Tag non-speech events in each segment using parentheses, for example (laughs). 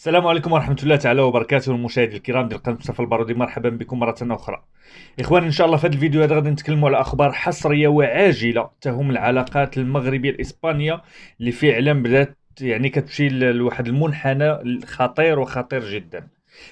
السلام عليكم ورحمة الله تعالى وبركاته المشاهدين الكرام ديال قناة مصطفى البارودي مرحبا بكم مرة أخرى إخواني إن شاء الله في هذا الفيديو هذا غادي نتكلموا على أخبار حصرية وعاجلة تهم العلاقات المغربية الإسبانية اللي فعلا بدات يعني كتمشي لواحد المنحنى خطير وخطير جدا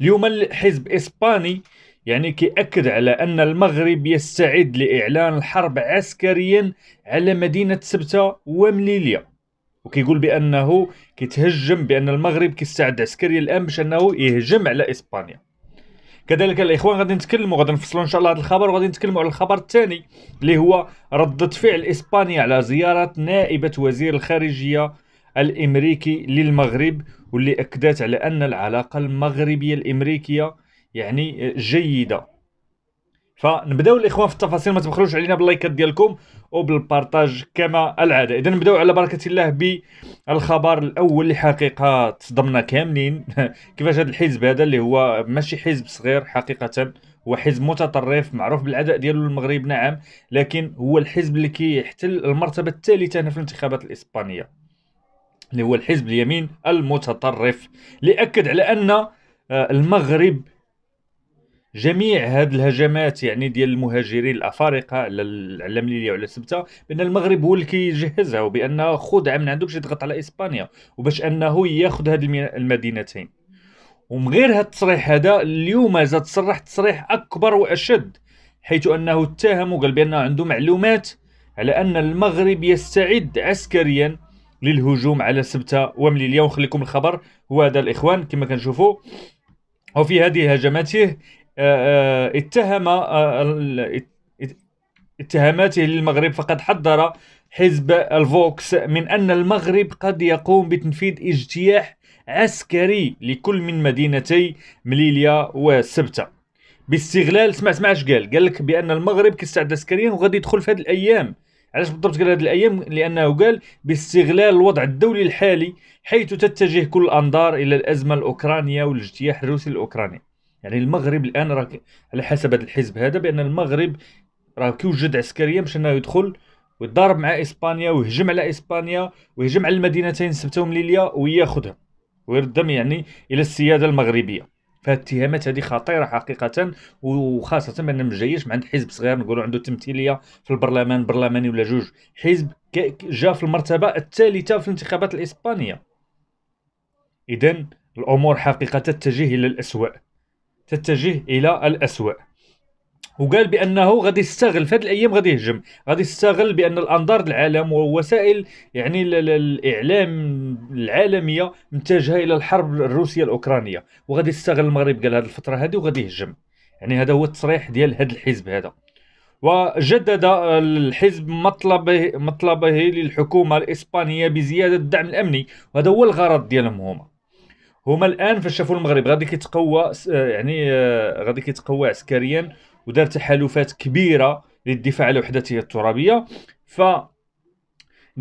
اليوم الحزب الإسباني يعني كيأكد على أن المغرب يستعد لإعلان الحرب عسكريا على مدينة سبتة ومليلية وكيقول بانه كيتهجم بان المغرب كيستعد عسكريا الان باش انه يهجم على اسبانيا كذلك الاخوان غادي نتكلموا غادي نفصلوا ان شاء الله هذا الخبر وغادي نتكلموا على الخبر الثاني اللي هو رده فعل اسبانيا على زياره نائبه وزير الخارجيه الامريكي للمغرب واللي اكدت على ان العلاقه المغربيه الامريكيه يعني جيده فنبداو الاخوان في التفاصيل ما تبخلوش علينا باللايكات ديالكم وبالبارتاج كما العاده اذا نبداو على بركه الله بالخبر الاول اللي حقيقه تصدمنا كاملين (laughs) كيفاش هذا الحزب هذا اللي هو ماشي حزب صغير حقيقه هو حزب متطرف معروف بالعداء ديالو للمغرب نعم لكن هو الحزب اللي كيحتل المرتبه الثالثه هنا في الانتخابات الاسبانيه اللي هو الحزب اليمين المتطرف اللي اكد على ان آه، المغرب جميع هذه الهجمات يعني ديال المهاجرين الافارقه على العلمليه وعلى سبته بان المغرب هو اللي كيجهزها وبان خذ من عندك باش يضغط على اسبانيا وباش انه ياخذ هذه المدينتين ومن غير هذا التصريح هذا اليوم زاد صرح تصريح اكبر واشد حيث انه اتهم وقال بان عنده معلومات على ان المغرب يستعد عسكريا للهجوم على سبته ومليليا ونخليكم الخبر هو هذا الاخوان كما كنشوفوا وفي هذه هجماته آه، آه، اتهم آه، اتهاماته للمغرب فقد حذر حزب الفوكس من أن المغرب قد يقوم بتنفيذ اجتياح عسكري لكل من مدينتي مليليا وسبتة باستغلال سمعت اش قال قال لك بان المغرب كيستعد عسكريا وغادي يدخل في هذه الايام علاش بالضبط قال هذه الايام لانه قال باستغلال الوضع الدولي الحالي حيث تتجه كل الانظار الى الازمه الاوكرانيه والاجتياح الروسي الاوكراني يعني المغرب الان راه على حسب هذا الحزب هذا بان المغرب راه كيوجد عسكريا باش انه يدخل ويتضارب مع اسبانيا ويهجم على اسبانيا ويهجم على المدينتين سبته ومليليا وياخذهم ويردم يعني الى السياده المغربيه فالاتهامات هذه خطيره حقيقه وخاصه بان ما جايش مع عند حزب صغير نقولوا عنده تمثيليه في البرلمان برلماني ولا جوج حزب جا في المرتبه الثالثه في الانتخابات الاسبانيه اذا الامور حقيقه تتجه الى الاسوء تتجه الى الاسوء وقال بانه غادي يستغل في هذه الايام غادي يهجم غادي يستغل بان الانظار العالم ووسائل يعني الاعلام العالميه متجهه الى الحرب الروسيه الاوكرانيه وغادي يستغل المغرب قال هذه الفتره هذه وغادي يهجم يعني هذا هو التصريح ديال هذا الحزب هذا وجدد الحزب مطلبه مطلبه للحكومه الاسبانيه بزياده الدعم الامني وهذا هو الغرض ديالهم هما هما الان فاش شافوا المغرب غادي كيتقوى آه، يعني آه، غادي كيتقوى عسكريا ودار تحالفات كبيره للدفاع على وحدته الترابيه ف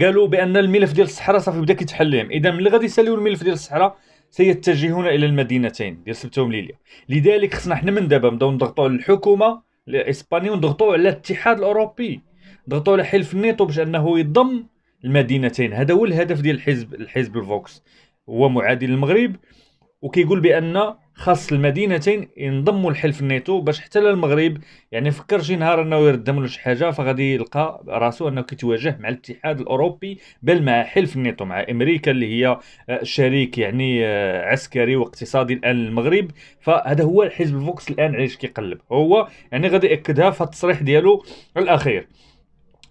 قالوا بان الملف ديال الصحراء صافي بدا كيتحل لهم اذا ملي غادي يساليو الملف ديال الصحراء سيتجهون الى المدينتين ديال سبتة ومليليه لذلك خصنا حنا من دابا نبداو نضغطوا على الحكومه الاسبانيه ونضغطوا على الاتحاد الاوروبي نضغطوا على حلف النيتو باش انه يضم المدينتين هذا هو الهدف ديال الحزب الحزب الفوكس هو معادي للمغرب وكيقول بان خاص المدينتين ينضموا لحلف الناتو باش حتى المغرب يعني فكر شي نهار انه يردم له شي حاجه فغادي يلقى راسو انه كيتواجه مع الاتحاد الاوروبي بل مع حلف الناتو مع امريكا اللي هي آه، شريك يعني آه، عسكري واقتصادي الان للمغرب فهذا هو حزب الفوكس الان علاش كيقلب هو يعني غادي ياكدها في التصريح ديالو الاخير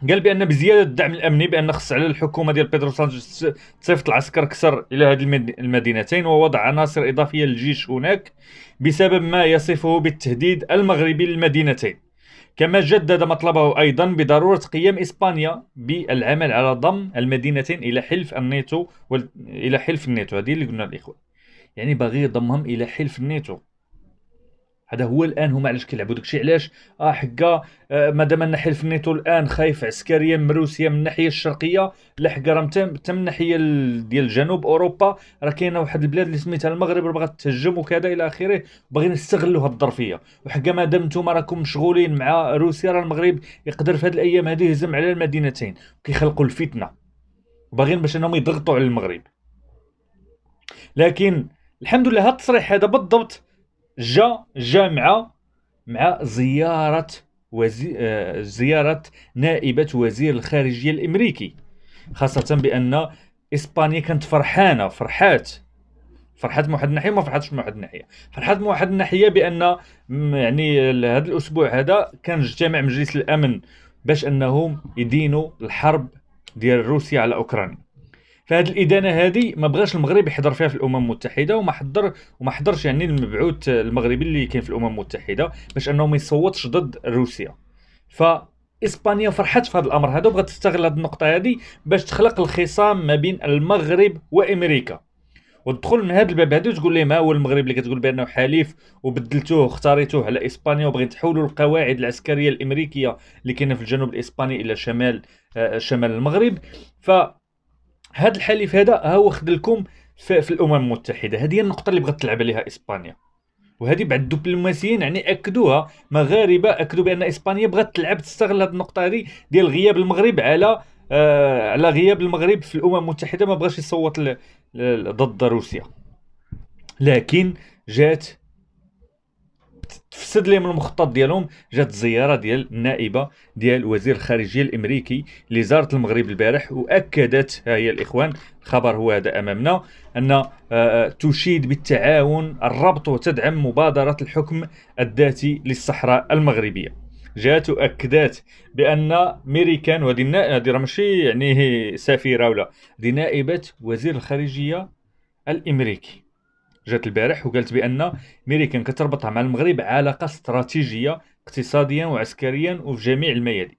قال بان بزياده الدعم الامني بان خص على الحكومه ديال بيدرو سانشيز تصيفط العسكر اكثر الى هذه المدينتين ووضع عناصر اضافيه للجيش هناك بسبب ما يصفه بالتهديد المغربي للمدينتين كما جدد مطلبه ايضا بضروره قيام اسبانيا بالعمل على ضم المدينتين الى حلف الناتو الى حلف الناتو هذه اللي قلنا الاخوه يعني باغي يضمهم الى حلف الناتو هذا هو الان هما علاش كيلعبوا داكشي علاش اه حكا آه مادام حلف الفنيتو الان خايف عسكريا من روسيا من الناحيه الشرقيه لا حكا راه حتى من الناحيه ديال جنوب اوروبا راه كاينه واحد البلاد اللي سميتها المغرب راه بغات تهجم وكذا الى اخره باغيين يستغلوا هذه الظرفيه وحكا مادام نتوما راكم مشغولين مع روسيا راه المغرب يقدر في هذه الايام هذه يهزم على المدينتين وكيخلقوا الفتنه وباغيين باش انهم يضغطوا على المغرب لكن الحمد لله هاد التصريح هذا بالضبط جا جا مع مع زيارة وزي... آه، زيارة نائبة وزير الخارجية الأمريكي خاصة بأن إسبانيا كانت فرحانة فرحات فرحات من واحد الناحيه وما فرحاتش من واحد الناحيه فرحات من واحد الناحيه بان يعني هذا الاسبوع هذا كان اجتماع مجلس الامن باش انهم يدينوا الحرب ديال روسيا على اوكرانيا فهاد الادانه هذه ما بغاش المغرب يحضر فيها في الامم المتحده وما حضر وما حضرش يعني المبعوث المغربي اللي كاين في الامم المتحده باش انه ما يصوتش ضد روسيا ف اسبانيا فرحت في هذا الامر هذا وبغات تستغل هذه النقطه هذه باش تخلق الخصام ما بين المغرب وامريكا وتدخل من هذا الباب هذا وتقول لهم ها هو المغرب اللي كتقول بانه حليف وبدلتوه اختاريتوه على اسبانيا وبغيت تحولوا القواعد العسكريه الامريكيه اللي كاينه في الجنوب الاسباني الى شمال آه شمال المغرب ف هذا الحليف هذا ها هو خد لكم في, في الامم المتحده هذه هي النقطه اللي بغات تلعب عليها اسبانيا وهذه بعد الدبلوماسيين يعني اكدوها مغاربه اكدوا بان اسبانيا بغات تلعب تستغل هذه النقطه هذه ديال غياب المغرب على آه على غياب المغرب في الامم المتحده ما بغاش يصوت ضد روسيا لكن جات تفسد لهم المخطط ديالهم جات الزياره ديال النائبه ديال وزير الخارجيه الامريكي اللي زارت المغرب البارح واكدت ها هي الاخوان الخبر هو هذا امامنا ان آه، آه، تشيد بالتعاون الربط وتدعم مبادره الحكم الذاتي للصحراء المغربيه جات واكدت بان ميريكان وهذه هذه راه ماشي يعني سفيره ولا دي نائبه وزير الخارجيه الامريكي جات البارح وقالت بان ميريكان كتربطها مع المغرب علاقه استراتيجيه اقتصاديا وعسكريا وفي جميع الميادين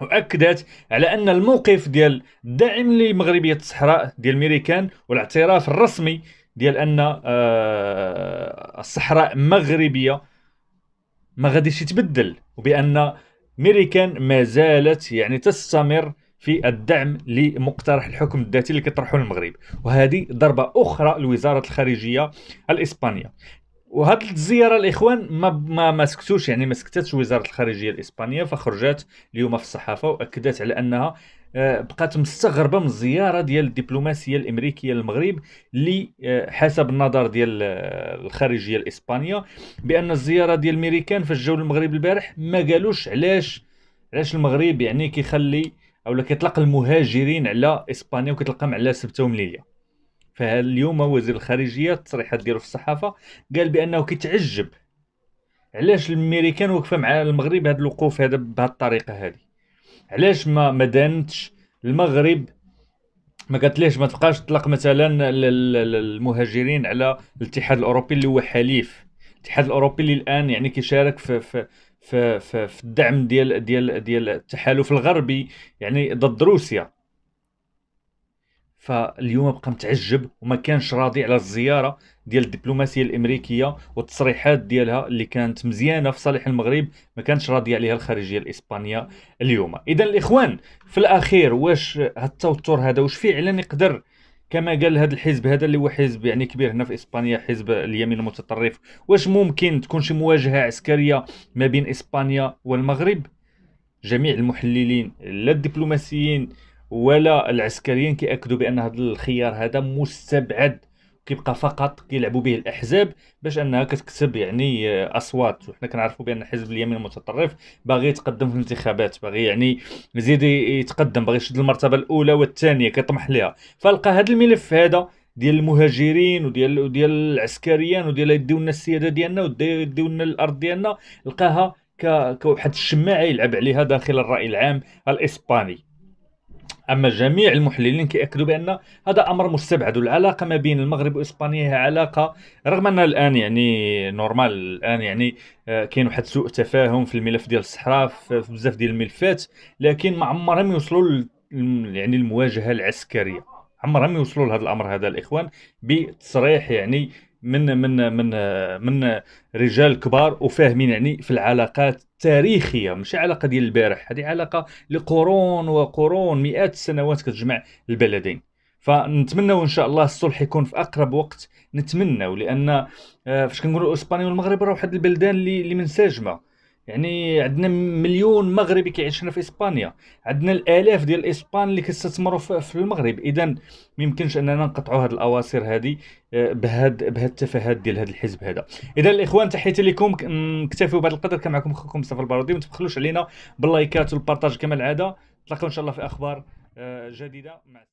واكدت على ان الموقف ديال الدعم لمغربيه الصحراء ديال ميريكان والاعتراف الرسمي ديال ان آه، الصحراء مغربيه ما غاديش يتبدل وبان ميريكان ما زالت يعني تستمر في الدعم لمقترح الحكم الذاتي اللي كيطرحه المغرب وهذه ضربه اخرى لوزاره الخارجيه الاسبانيه وهذه الزياره الاخوان ما ما, ما سكتوش يعني ما سكتتش وزاره الخارجيه الاسبانيه فخرجت اليوم في الصحافه واكدت على انها آه، بقات مستغربه من الزياره ديال الدبلوماسيه الامريكيه للمغرب اللي آه، حسب النظر ديال آه، الخارجيه الاسبانيه بان الزياره ديال الميريكان فاش جاو للمغرب البارح ما قالوش علاش علاش المغرب يعني كيخلي اولا كيطلق المهاجرين على اسبانيا وكيطلقهم على سبته ومليله فاليوم وزير الخارجيه التصريحات ديالو في الصحافه قال بانه كيتعجب علاش الامريكان واقفه مع المغرب هذا الوقوف هذا بهذه الطريقه هذه علاش ما ما دانتش المغرب ما قالتليش ما تبقاش تطلق مثلا المهاجرين على الاتحاد الاوروبي اللي هو حليف الاتحاد الاوروبي اللي الان يعني كيشارك في, في في, في, في الدعم ديال ديال ديال التحالف الغربي يعني ضد روسيا فاليوم بقى متعجب وما كانش راضي على الزياره ديال الدبلوماسيه الامريكيه والتصريحات ديالها اللي كانت مزيانه في صالح المغرب ما كانش راضي عليها الخارجيه الاسبانيه اليوم اذا الاخوان في الاخير واش هالتوتر هذا واش فعلا يقدر كما قال هذا الحزب هذا اللي هو حزب يعني كبير هنا في اسبانيا حزب اليمين المتطرف واش ممكن تكون شي مواجهه عسكريه ما بين اسبانيا والمغرب جميع المحللين لا الدبلوماسيين ولا العسكريين كيأكدوا بان هذا الخيار هذا مستبعد كيبقى فقط كيلعبوا به الاحزاب باش انها كتكسب يعني آه، اصوات وحنا كنعرفوا بان حزب اليمين المتطرف باغي يتقدم في الانتخابات باغي يعني يزيد يتقدم باغي يشد المرتبه الاولى والثانيه كيطمح ليها فلقى هذا الملف هذا ديال المهاجرين وديال وديال العسكريين وديال يديو لنا السياده ديالنا ويديو لنا الارض ديالنا لقاها كواحد الشماعه يلعب عليها داخل الراي العام الاسباني اما جميع المحللين كياكدوا بان هذا امر مستبعد والعلاقه ما بين المغرب واسبانيا هي علاقه رغم ان الان يعني نورمال الان يعني آه، كاين واحد سوء تفاهم في الملف ديال الصحراء في بزاف ديال الملفات لكن ما عمرهم يوصلوا يعني المواجهه العسكريه عمرهم يوصلوا لهذا الامر هذا الاخوان بتصريح يعني من من من من رجال كبار وفاهمين يعني في العلاقات التاريخيه مش علاقه ديال البارح هذه علاقه لقرون وقرون مئات السنوات كتجمع البلدين فنتمنى ان شاء الله الصلح يكون في اقرب وقت نتمنى لان آه، فاش كنقولوا اسبانيا والمغرب راه واحد البلدان اللي منسجمه يعني عندنا مليون مغربي كيعيش هنا في اسبانيا عندنا الالاف ديال الاسبان اللي كيستثمروا في المغرب اذا ما يمكنش اننا نقطعوا هذه الاواصر هذه آه، بهاد بهاد التفاهات ديال هذا الحزب هذا اذا الاخوان تحياتي لكم نكتفيوا بهذا القدر كان معكم اخوكم مصطفى البارودي ما تبخلوش علينا باللايكات والبارتاج كما العاده نتلاقاو ان شاء الله في اخبار آه، جديده مع